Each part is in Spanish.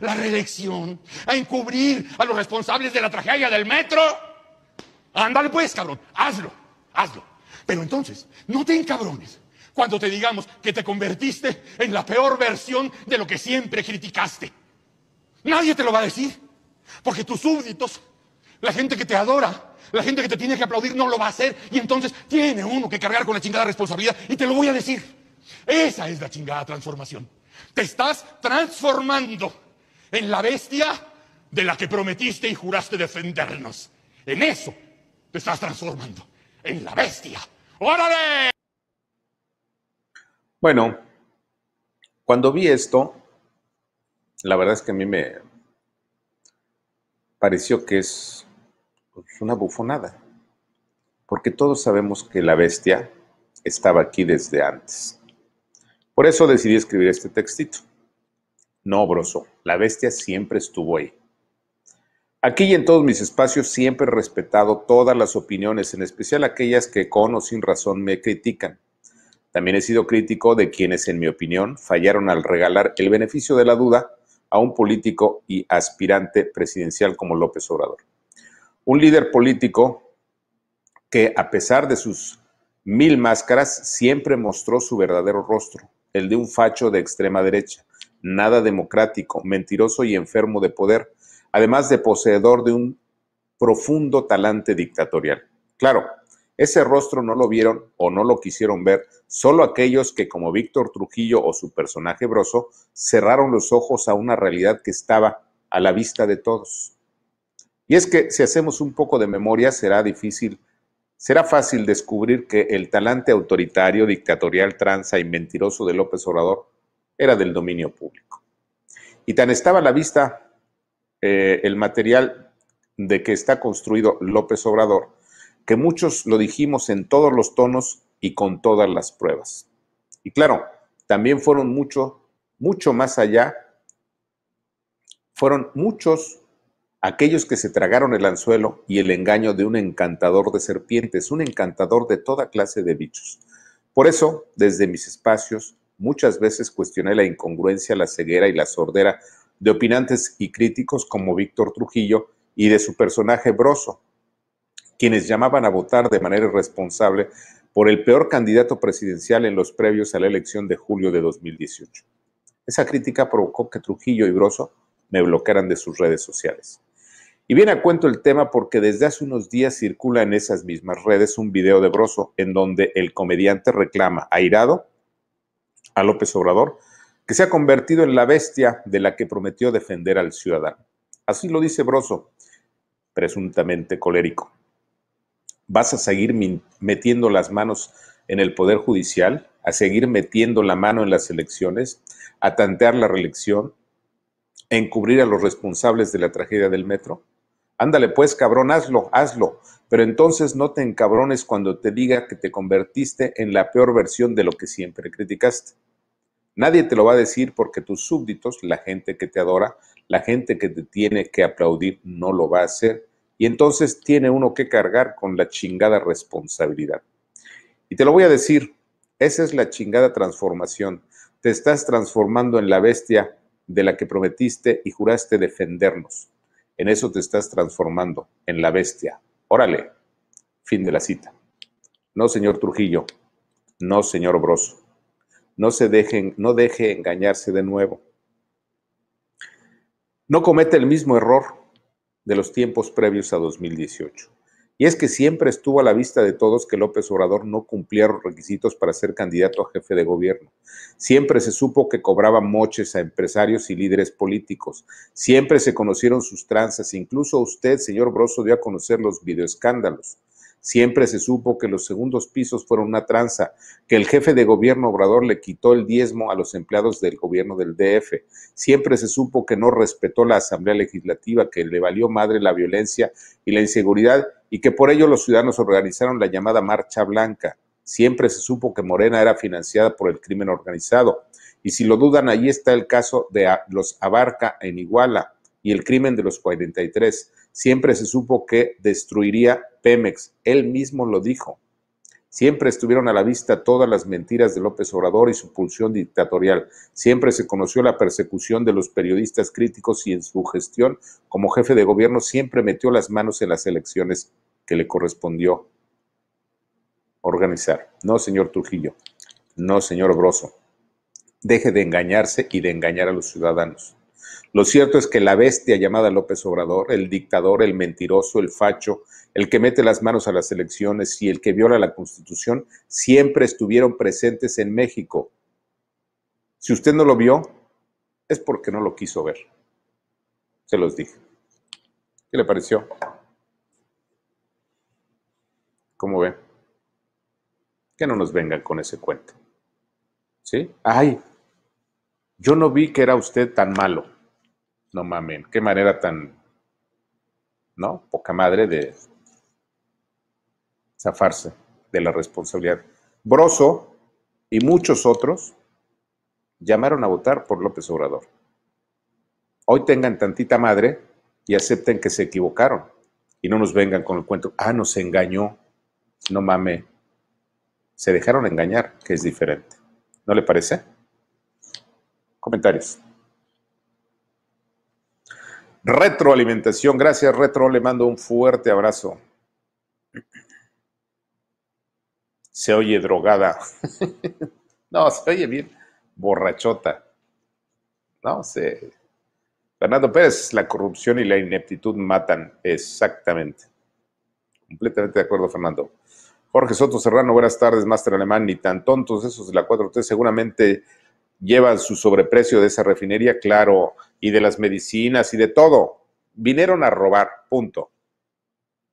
la reelección, a encubrir a los responsables de la tragedia del metro. Ándale pues, cabrón, hazlo, hazlo. Pero entonces, no te encabrones cuando te digamos que te convertiste en la peor versión de lo que siempre criticaste. Nadie te lo va a decir, porque tus súbditos, la gente que te adora, la gente que te tiene que aplaudir, no lo va a hacer. Y entonces tiene uno que cargar con la chingada responsabilidad. Y te lo voy a decir. Esa es la chingada transformación. Te estás transformando en la bestia de la que prometiste y juraste defendernos. En eso te estás transformando, en la bestia. ¡Órale! Bueno, cuando vi esto, la verdad es que a mí me pareció que es pues, una bufonada, porque todos sabemos que la bestia estaba aquí desde antes. Por eso decidí escribir este textito. No, broso, la bestia siempre estuvo ahí. Aquí y en todos mis espacios siempre he respetado todas las opiniones, en especial aquellas que con o sin razón me critican. También he sido crítico de quienes, en mi opinión, fallaron al regalar el beneficio de la duda a un político y aspirante presidencial como López Obrador. Un líder político que, a pesar de sus mil máscaras, siempre mostró su verdadero rostro, el de un facho de extrema derecha nada democrático, mentiroso y enfermo de poder, además de poseedor de un profundo talante dictatorial. Claro, ese rostro no lo vieron o no lo quisieron ver solo aquellos que, como Víctor Trujillo o su personaje Broso, cerraron los ojos a una realidad que estaba a la vista de todos. Y es que si hacemos un poco de memoria será difícil, será fácil descubrir que el talante autoritario, dictatorial, tranza y mentiroso de López Obrador era del dominio público. Y tan estaba a la vista eh, el material de que está construido López Obrador, que muchos lo dijimos en todos los tonos y con todas las pruebas. Y claro, también fueron mucho, mucho más allá, fueron muchos aquellos que se tragaron el anzuelo y el engaño de un encantador de serpientes, un encantador de toda clase de bichos. Por eso, desde mis espacios, Muchas veces cuestioné la incongruencia, la ceguera y la sordera de opinantes y críticos como Víctor Trujillo y de su personaje Broso, quienes llamaban a votar de manera irresponsable por el peor candidato presidencial en los previos a la elección de julio de 2018. Esa crítica provocó que Trujillo y Broso me bloquearan de sus redes sociales. Y bien a cuento el tema porque desde hace unos días circula en esas mismas redes un video de Broso en donde el comediante reclama, airado, a López Obrador, que se ha convertido en la bestia de la que prometió defender al ciudadano. Así lo dice Broso, presuntamente colérico. ¿Vas a seguir metiendo las manos en el Poder Judicial? ¿A seguir metiendo la mano en las elecciones? ¿A tantear la reelección? ¿A encubrir a los responsables de la tragedia del metro? Ándale pues, cabrón, hazlo, hazlo. Pero entonces no te encabrones cuando te diga que te convertiste en la peor versión de lo que siempre criticaste. Nadie te lo va a decir porque tus súbditos, la gente que te adora, la gente que te tiene que aplaudir, no lo va a hacer. Y entonces tiene uno que cargar con la chingada responsabilidad. Y te lo voy a decir, esa es la chingada transformación. Te estás transformando en la bestia de la que prometiste y juraste defendernos. En eso te estás transformando, en la bestia. Órale. Fin de la cita. No, señor Trujillo. No, señor Broso no se dejen, no deje engañarse de nuevo. No comete el mismo error de los tiempos previos a 2018. Y es que siempre estuvo a la vista de todos que López Obrador no cumplía los requisitos para ser candidato a jefe de gobierno. Siempre se supo que cobraba moches a empresarios y líderes políticos. Siempre se conocieron sus tranzas. Incluso usted, señor Broso, dio a conocer los videoescándalos. Siempre se supo que los segundos pisos fueron una tranza, que el jefe de gobierno Obrador le quitó el diezmo a los empleados del gobierno del DF. Siempre se supo que no respetó la Asamblea Legislativa, que le valió madre la violencia y la inseguridad y que por ello los ciudadanos organizaron la llamada Marcha Blanca. Siempre se supo que Morena era financiada por el crimen organizado. Y si lo dudan, ahí está el caso de los Abarca en Iguala y el crimen de los 43. Siempre se supo que destruiría emex Él mismo lo dijo. Siempre estuvieron a la vista todas las mentiras de López Obrador y su pulsión dictatorial. Siempre se conoció la persecución de los periodistas críticos y en su gestión como jefe de gobierno siempre metió las manos en las elecciones que le correspondió organizar. No, señor Trujillo. No, señor Broso. Deje de engañarse y de engañar a los ciudadanos. Lo cierto es que la bestia llamada López Obrador, el dictador, el mentiroso, el facho, el que mete las manos a las elecciones y el que viola la Constitución, siempre estuvieron presentes en México. Si usted no lo vio, es porque no lo quiso ver. Se los dije. ¿Qué le pareció? ¿Cómo ve? Que no nos vengan con ese cuento. ¿Sí? Ay, yo no vi que era usted tan malo. No mamen, qué manera tan, ¿no? Poca madre de zafarse de la responsabilidad. Broso y muchos otros llamaron a votar por López Obrador. Hoy tengan tantita madre y acepten que se equivocaron y no nos vengan con el cuento, ah, nos engañó, no mame. Se dejaron engañar, que es diferente. ¿No le parece? Comentarios. Retroalimentación. Gracias, Retro. Le mando un fuerte abrazo. Se oye drogada. no, se oye bien. Borrachota. No, se. Fernando Pérez, la corrupción y la ineptitud matan. Exactamente. Completamente de acuerdo, Fernando. Jorge Soto Serrano, buenas tardes, máster alemán. Ni tan tontos esos de la 4T, seguramente llevan su sobreprecio de esa refinería, claro, y de las medicinas y de todo. Vinieron a robar, punto.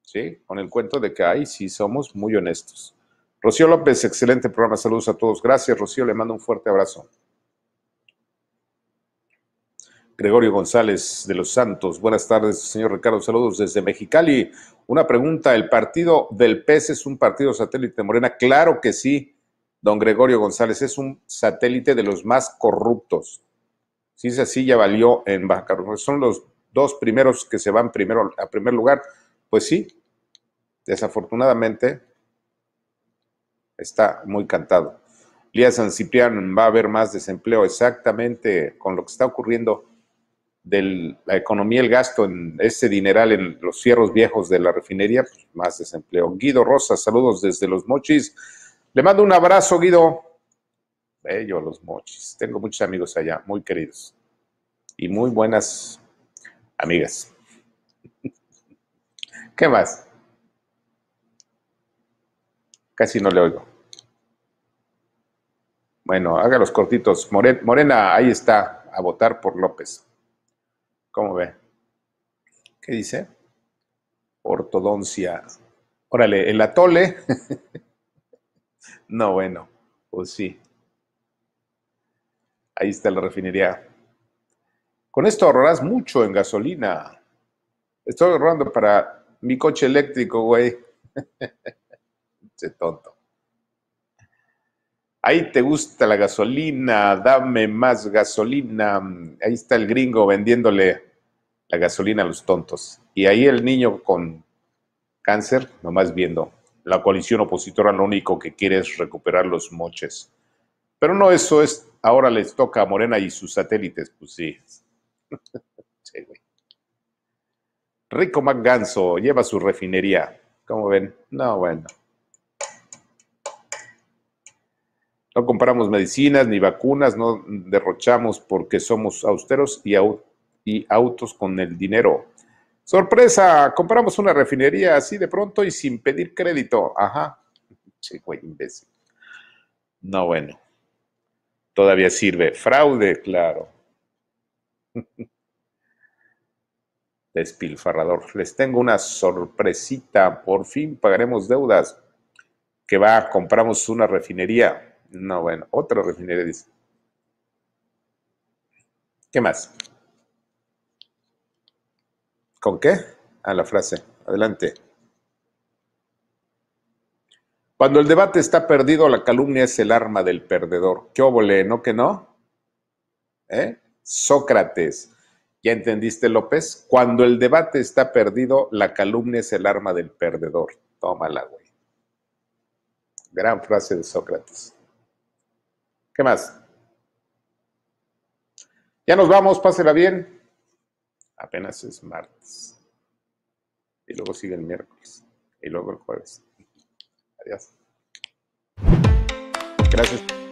¿Sí? Con el cuento de que, hay, sí, somos muy honestos. Rocío López, excelente programa, saludos a todos. Gracias, Rocío, le mando un fuerte abrazo. Gregorio González de los Santos, buenas tardes, señor Ricardo, saludos desde Mexicali. Una pregunta, ¿el partido del PES es un partido satélite de Morena? Claro que sí don Gregorio González, es un satélite de los más corruptos. Si es así, ya valió en Baja Son los dos primeros que se van primero a primer lugar. Pues sí, desafortunadamente está muy cantado. Lía San Ciprián, va a haber más desempleo exactamente con lo que está ocurriendo de la economía, el gasto en ese dineral en los cierros viejos de la refinería, pues más desempleo. Guido Rosa, saludos desde Los Mochis. Le mando un abrazo, Guido. Bello, los mochis. Tengo muchos amigos allá, muy queridos. Y muy buenas amigas. ¿Qué más? Casi no le oigo. Bueno, haga cortitos. Morena, ahí está, a votar por López. ¿Cómo ve? ¿Qué dice? Ortodoncia. Órale, el atole. No, bueno, pues sí. Ahí está la refinería. Con esto ahorrarás mucho en gasolina. Estoy ahorrando para mi coche eléctrico, güey. Ese tonto. Ahí te gusta la gasolina, dame más gasolina. Ahí está el gringo vendiéndole la gasolina a los tontos. Y ahí el niño con cáncer, nomás viendo. La coalición opositora lo único que quiere es recuperar los moches. Pero no, eso es, ahora les toca a Morena y sus satélites, pues sí. güey. Rico Macganso, lleva su refinería. ¿Cómo ven? No, bueno. No compramos medicinas ni vacunas, no derrochamos porque somos austeros y, y autos con el dinero. Sorpresa, compramos una refinería así de pronto y sin pedir crédito. Ajá. Che, imbécil. No, bueno. Todavía sirve. Fraude, claro. Despilfarrador. Les tengo una sorpresita. Por fin pagaremos deudas. Que va, compramos una refinería. No, bueno, otra refinería dice. ¿Qué más? ¿Con qué? A la frase. Adelante. Cuando el debate está perdido, la calumnia es el arma del perdedor. ¿Qué óvole, no que no? ¿Eh? Sócrates. ¿Ya entendiste, López? Cuando el debate está perdido, la calumnia es el arma del perdedor. Tómala, güey. Gran frase de Sócrates. ¿Qué más? Ya nos vamos, pásela bien apenas es martes. Y luego sigue el miércoles. Y luego el jueves. Adiós. Gracias.